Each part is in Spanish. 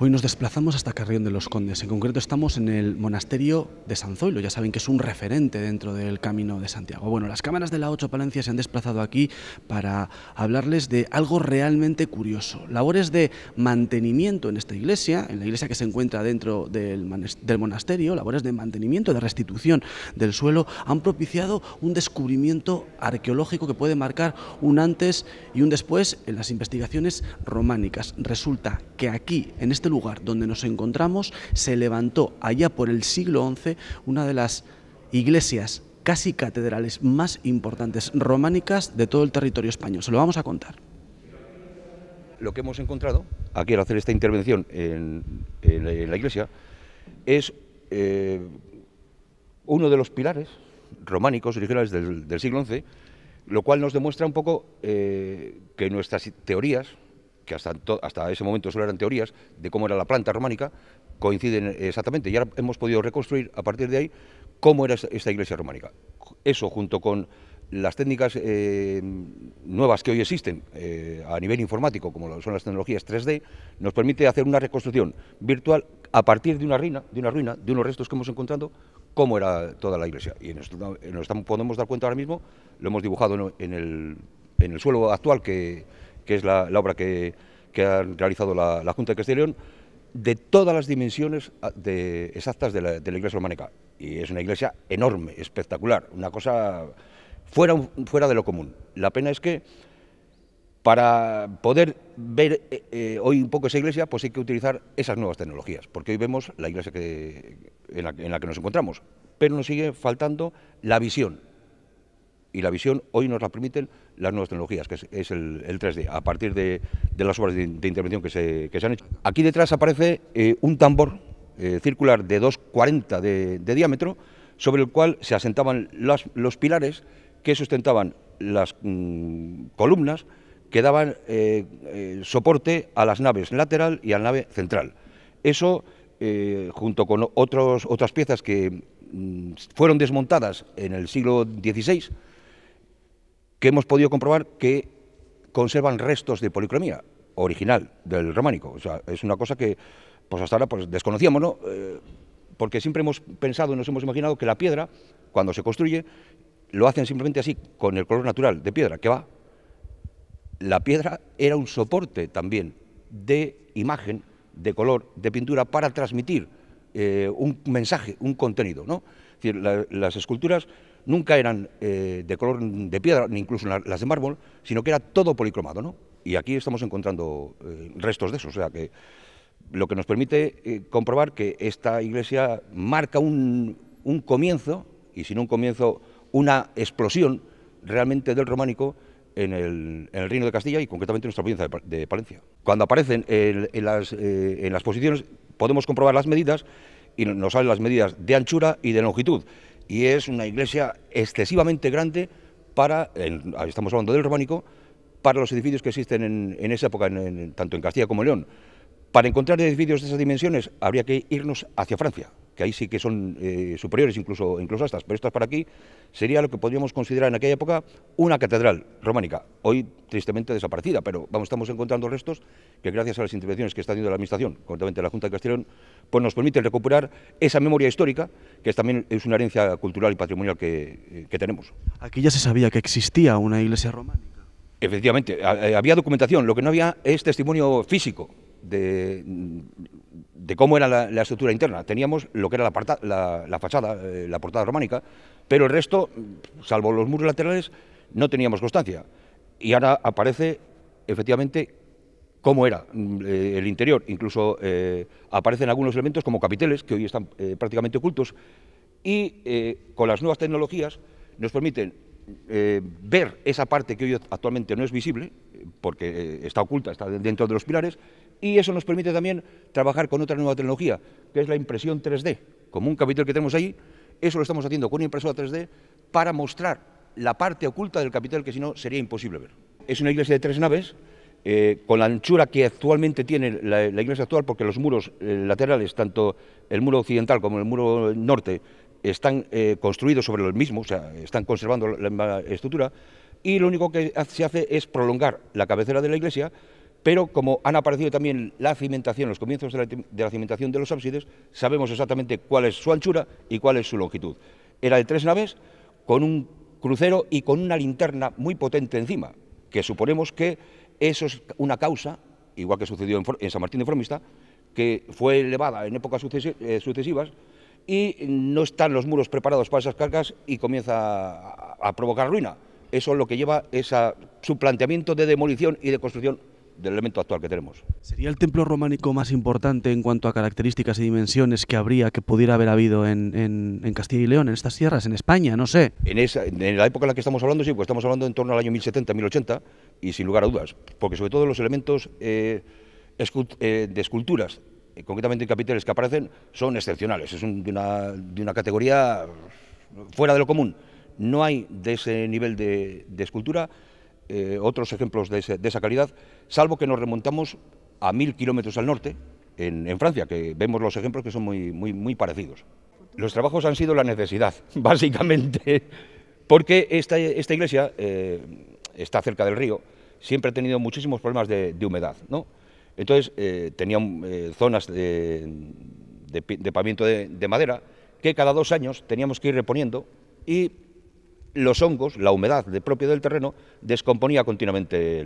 Hoy nos desplazamos hasta Carrión de los Condes. En concreto estamos en el monasterio de San Zoilo. Ya saben que es un referente dentro del Camino de Santiago. Bueno, las cámaras de la Ocho Palencia se han desplazado aquí para hablarles de algo realmente curioso. Labores de mantenimiento en esta iglesia, en la iglesia que se encuentra dentro del, del monasterio, labores de mantenimiento, de restitución del suelo, han propiciado un descubrimiento arqueológico que puede marcar un antes y un después en las investigaciones románicas. Resulta que aquí, en este lugar donde nos encontramos se levantó allá por el siglo XI una de las iglesias casi catedrales más importantes románicas de todo el territorio español. Se lo vamos a contar. Lo que hemos encontrado aquí al hacer esta intervención en, la, iglesia es eh, uno de los pilares románicos originales del, siglo XI, lo cual nos demuestra un poco eh, que nuestras teorías que hasta, ese momento solo eran teorías de cómo era la planta románica, coinciden exactamente. Y ahora hemos podido reconstruir a partir de ahí cómo era esta iglesia románica. Eso junto con las técnicas eh, nuevas que hoy existen eh, a nivel informático, como son las tecnologías 3D, nos permite hacer una reconstrucción virtual a partir de una ruina, de una ruina, de unos restos que hemos encontrado, cómo era toda la iglesia. Y nos, estamos podemos dar cuenta ahora mismo, lo hemos dibujado en el, en el suelo actual que, que es la, obra que, ha realizado la, Junta de Castilla León, de todas las dimensiones ah, exactas de la, iglesia románica. Y es una iglesia enorme, espectacular, una cosa fuera, de lo común. La pena es que para poder ver eh, eh, hoy un poco esa iglesia, pues hay que utilizar esas nuevas tecnologías, porque hoy vemos la iglesia en, la, que nos encontramos, pero nos sigue faltando la visión, y la visión hoy nos la permiten las nuevas tecnologías, que es, el, 3D, a partir de, las obras de, intervención que se, han hecho. Aquí detrás aparece eh, un tambor eh, circular de 2,40 de, diámetro, sobre el cual se asentaban los pilares que sustentaban las mm, columnas que daban eh, soporte a las naves lateral y a la nave central. Eso, junto con otras piezas que mm, fueron desmontadas en el siglo XVI, que hemos podido comprobar que conservan restos de policromía original del románico. O sea, es una cosa que pues hasta ahora pues, desconocíamos, ¿no? Eh, porque siempre hemos pensado y nos hemos imaginado que la piedra, cuando se construye, lo hacen simplemente así, con el color natural de piedra, que va. La piedra era un soporte también de imagen, de color, de pintura, para transmitir eh, un mensaje, un contenido, ¿no? Es decir, las esculturas nunca eran eh, de color de piedra, ni incluso las de mármol, sino que era todo policromado, ¿no? Y aquí estamos encontrando eh, restos de eso, o sea que lo que nos permite eh, comprobar que esta iglesia marca un, comienzo, y si no un comienzo, una explosión realmente del románico en el, Reino de Castilla y concretamente en nuestra provincia de, Palencia. Cuando aparecen en, las, en, las, posiciones podemos comprobar las medidas y nos salen las medidas de anchura y de longitud y es una iglesia excesivamente grande para, estamos hablando del románico, para los edificios que existen en, en esa época, en, tanto en Castilla como en León. Para encontrar edificios de esas dimensiones habría que irnos hacia Francia que ahí sí que son eh, superiores incluso, incluso a estas, pero estas para aquí, sería lo que podríamos considerar en aquella época una catedral románica, hoy tristemente desaparecida, pero vamos, estamos encontrando restos que gracias a las intervenciones que está haciendo la Administración, concretamente la Junta de Castellón, pues nos permiten recuperar esa memoria histórica, que también es una herencia cultural y patrimonial que, eh, que tenemos. Aquí ya se sabía que existía una iglesia románica. Efectivamente, eh, había documentación, lo que no había es testimonio físico de, de cómo era la, estructura interna. Teníamos lo que era la, fachada, eh, la portada románica, pero el resto, salvo los muros laterales, no teníamos constancia. Y ahora aparece, efectivamente, cómo era mm, eh, el interior. Incluso eh, aparecen algunos elementos como capiteles, que hoy están prácticamente ocultos, y con las nuevas tecnologías nos permiten ver esa parte que hoy actualmente no es visible, porque eh, está oculta, está dentro de los pilares, y eso nos permite también trabajar con otra nueva tecnología, que es la impresión 3D. Como un capítulo que tenemos ahí, eso lo estamos haciendo con una impresora 3D para mostrar la parte oculta del capítulo... que si no sería imposible ver. Es una iglesia de tres naves, eh, con la anchura que actualmente tiene la, iglesia actual, porque los muros eh, laterales, tanto el muro occidental como el muro norte, están construidos sobre lo mismo... o sea, están conservando la, la estructura, y lo único que se hace es prolongar la cabecera de la iglesia, pero como han aparecido también la cimentación, los comienzos de la, cimentación de los ábsides, sabemos exactamente cuál es su anchura y cuál es su longitud. Era de tres naves, con un crucero y con una linterna muy potente encima, que suponemos que eso es una causa, igual que sucedió en, San Martín de Formista, que fue elevada en épocas eh, sucesivas y no están los muros preparados para esas cargas y comienza a provocar ruina. Eso es lo que lleva esa, su planteamiento de demolición y de construcción del elemento actual que tenemos. ¿Sería el templo románico más importante en cuanto a características y dimensiones que habría, que pudiera haber habido en, Castilla y León, en estas tierras, en España? No sé. En, esa, la época en la que estamos hablando, sí, pues estamos hablando en torno al año 1070, 1080, y sin lugar a dudas, porque sobre todo los elementos eh, eh, de esculturas, eh, concretamente en capiteles que aparecen, son excepcionales, es de una categoría fuera de lo común. No hay de ese nivel de, escultura eh, otros ejemplos de, esa calidad, salvo que nos remontamos a mil kilómetros al norte, en, Francia, que vemos los ejemplos que son muy, muy, parecidos. Los trabajos han sido la necesidad, básicamente, porque esta, esta iglesia eh, está cerca del río, siempre ha tenido muchísimos problemas de, humedad, ¿no? Entonces eh, tenían zonas de, pavimento de, de, madera que cada dos años teníamos que ir reponiendo y los hongos, la humedad de propio del terreno, descomponía continuamente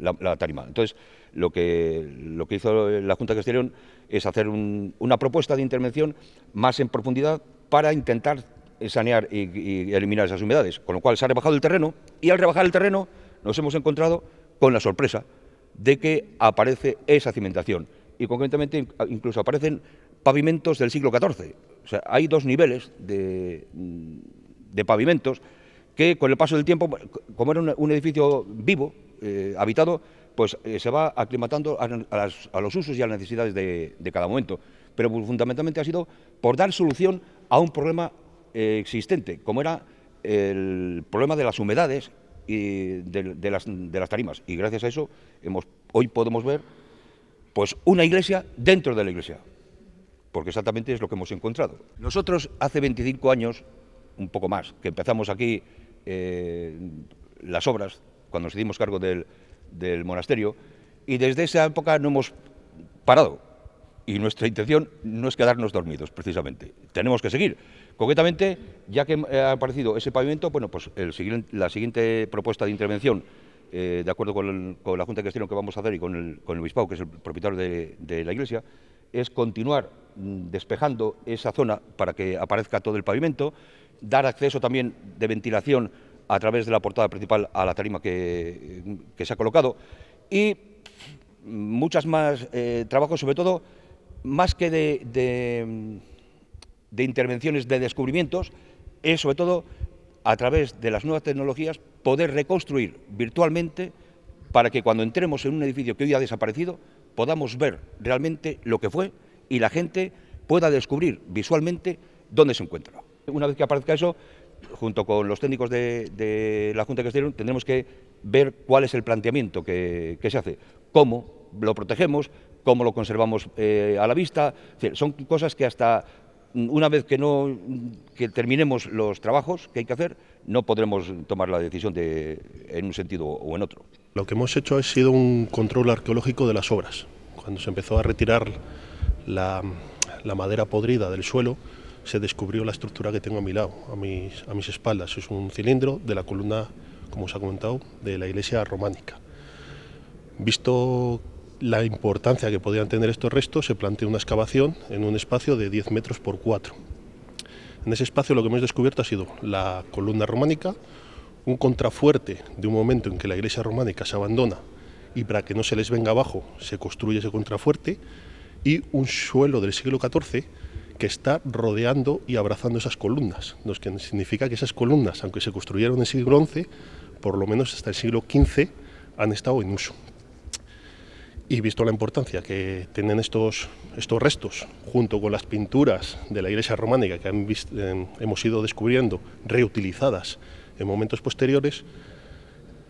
la, tarima. Entonces, lo que, lo que hizo la Junta de Castellón es hacer una propuesta de intervención más en profundidad para intentar sanear y, y eliminar esas humedades, con lo cual se ha rebajado el terreno y al rebajar el terreno nos hemos encontrado con la sorpresa de que aparece esa cimentación y concretamente incluso aparecen pavimentos del siglo XIV. O sea, hay dos niveles de de pavimentos, que con el paso del tiempo, pues, como era un, edificio vivo, eh, habitado, pues eh, se va aclimatando a, los usos y a las necesidades de, cada momento. Pero pues, fundamentalmente ha sido por dar solución a un problema eh, existente, como era el problema de las humedades y de, las, tarimas. Y gracias a eso hemos, hoy podemos ver pues, una iglesia dentro de la iglesia, porque exactamente es lo que hemos encontrado. Nosotros hace 25 años un poco más, que empezamos aquí eh, las obras cuando nos hicimos cargo del, monasterio y desde esa época no hemos parado. Y nuestra intención no es quedarnos dormidos, precisamente. Tenemos que seguir. Concretamente, ya que ha aparecido ese pavimento, bueno, pues el, la siguiente propuesta de intervención, eh, de acuerdo con, la Junta de Gestión que vamos a hacer y con el, con que es el propietario de, la iglesia, es continuar mm, despejando esa zona para que aparezca todo el pavimento dar acceso también de ventilación a través de la portada principal a la tarima que, se ha colocado y muchas más eh, trabajos, sobre todo más que de, de intervenciones de descubrimientos, es sobre todo a través de las nuevas tecnologías poder reconstruir virtualmente para que cuando entremos en un edificio que hoy ha desaparecido podamos ver realmente lo que fue y la gente pueda descubrir visualmente dónde se encuentra. Una vez que aparezca eso, junto con los técnicos de, la Junta de Castellón, tendremos que ver cuál es el planteamiento que, se hace, cómo lo protegemos, cómo lo conservamos eh, a la vista. son cosas que hasta una vez que, no, que terminemos los trabajos que hay que hacer, no podremos tomar la decisión de, en un sentido o en otro. Lo que hemos hecho ha sido un control arqueológico de las obras. Cuando se empezó a retirar la madera podrida del suelo, se descubrió la estructura que tengo a mi lado, a mis, a mis espaldas. Es un cilindro de la columna, como os ha comentado, de la iglesia románica. Visto la importancia que podrían tener estos restos, se planteó una excavación en un espacio de 10 metros por 4. En ese espacio lo que hemos descubierto ha sido la columna románica, un contrafuerte de un momento en que la iglesia románica se abandona y para que no se les venga abajo se construye ese contrafuerte y un suelo del siglo XIV que está rodeando y abrazando esas columnas, lo que significa que esas columnas, aunque se construyeron en el siglo XI, por lo menos hasta el siglo XV han estado en uso. Y visto la importancia que tienen estos, estos restos, junto con las pinturas de la iglesia románica que em, hemos ido descubriendo, reutilizadas en momentos posteriores,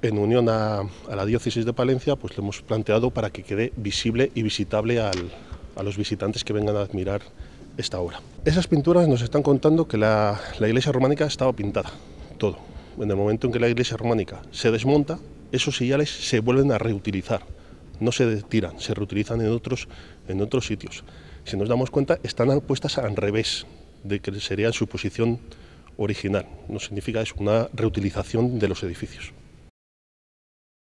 en unión a, la diócesis de Palencia, pues lo hemos planteado para que quede visible y visitable a los visitantes que vengan a admirar esta obra. Esas pinturas nos están contando que la, iglesia románica estaba pintada, todo. En el momento en que la iglesia románica se desmonta, esos sillares se vuelven a reutilizar, no se tiran, se reutilizan en otros, en otros sitios. Si nos damos cuenta, están puestas al revés de que sería su posición original. No significa es una reutilización de los edificios.